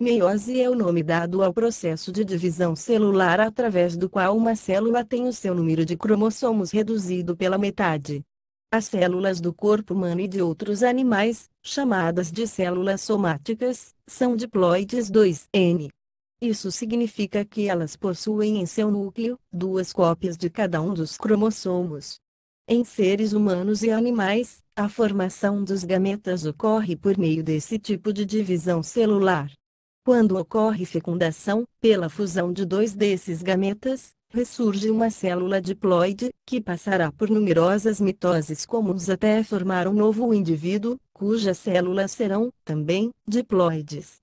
Meiose é o nome dado ao processo de divisão celular através do qual uma célula tem o seu número de cromossomos reduzido pela metade. As células do corpo humano e de outros animais, chamadas de células somáticas, são diploides 2N. Isso significa que elas possuem em seu núcleo duas cópias de cada um dos cromossomos. Em seres humanos e animais, a formação dos gametas ocorre por meio desse tipo de divisão celular. Quando ocorre fecundação, pela fusão de dois desses gametas, ressurge uma célula diploide, que passará por numerosas mitoses comuns até formar um novo indivíduo, cujas células serão, também, diploides.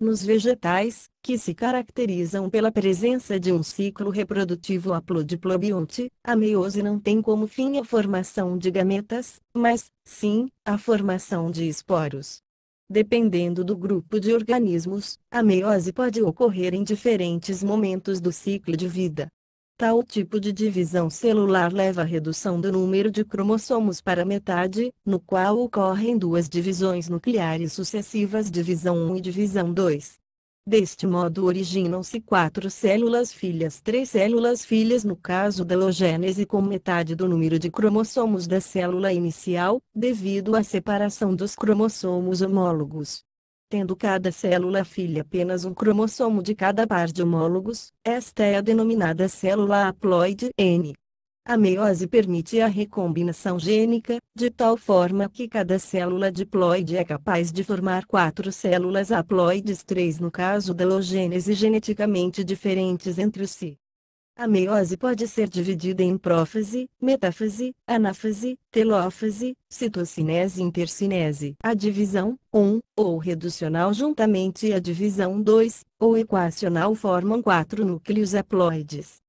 Nos vegetais, que se caracterizam pela presença de um ciclo reprodutivo aplodiplobionte, a meiose não tem como fim a formação de gametas, mas, sim, a formação de esporos. Dependendo do grupo de organismos, a meiose pode ocorrer em diferentes momentos do ciclo de vida. Tal tipo de divisão celular leva à redução do número de cromossomos para metade, no qual ocorrem duas divisões nucleares sucessivas divisão 1 e divisão 2. Deste modo originam-se quatro células filhas. Três células filhas no caso da hologênese com metade do número de cromossomos da célula inicial, devido à separação dos cromossomos homólogos. Tendo cada célula filha apenas um cromossomo de cada par de homólogos, esta é a denominada célula haploide N. A meiose permite a recombinação gênica, de tal forma que cada célula diploide é capaz de formar quatro células haploides, três no caso da logênese, geneticamente diferentes entre si. A meiose pode ser dividida em prófase, metáfase, anáfase, telófase, citocinese e intercinese. A divisão 1, ou reducional juntamente à divisão 2, ou equacional formam quatro núcleos haploides.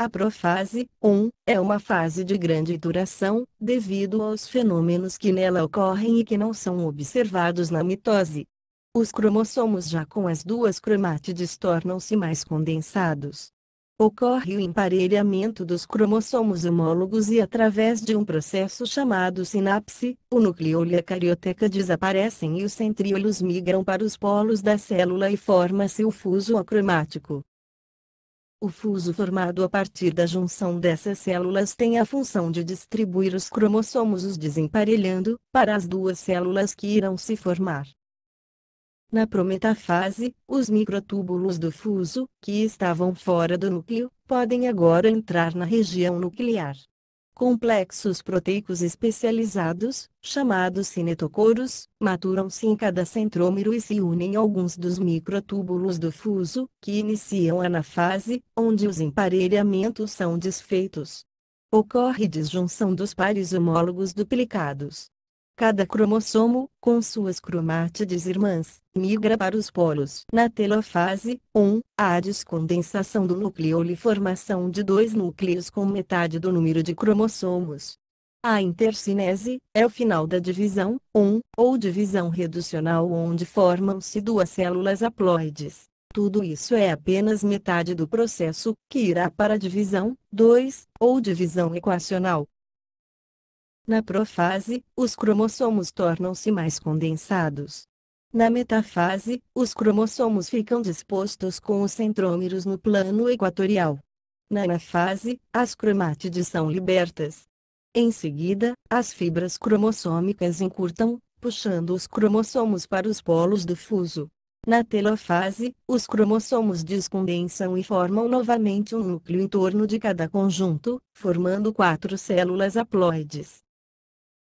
A profase 1 é uma fase de grande duração, devido aos fenômenos que nela ocorrem e que não são observados na mitose. Os cromossomos já com as duas cromátides tornam-se mais condensados. Ocorre o emparelhamento dos cromossomos homólogos e através de um processo chamado sinapse, o núcleo e a carioteca desaparecem e os centríolos migram para os polos da célula e forma-se o fuso acromático. O fuso formado a partir da junção dessas células tem a função de distribuir os cromossomos os desemparelhando, para as duas células que irão se formar. Na prometafase, os microtúbulos do fuso, que estavam fora do núcleo, podem agora entrar na região nuclear. Complexos proteicos especializados, chamados cinetocoros, maturam-se em cada centrômero e se unem alguns dos microtúbulos do fuso, que iniciam a anafase, onde os emparelhamentos são desfeitos. Ocorre disjunção dos pares homólogos duplicados. Cada cromossomo, com suas cromátides irmãs, migra para os polos. Na telofase 1, há descondensação do núcleo e formação de dois núcleos com metade do número de cromossomos. A intercinese é o final da divisão 1, ou divisão reducional onde formam-se duas células haploides. Tudo isso é apenas metade do processo, que irá para a divisão 2, ou divisão equacional, na profase, os cromossomos tornam-se mais condensados. Na metafase, os cromossomos ficam dispostos com os centrômeros no plano equatorial. Na anafase, as cromátides são libertas. Em seguida, as fibras cromossômicas encurtam, puxando os cromossomos para os polos do fuso. Na telofase, os cromossomos descondensam e formam novamente um núcleo em torno de cada conjunto, formando quatro células haploides.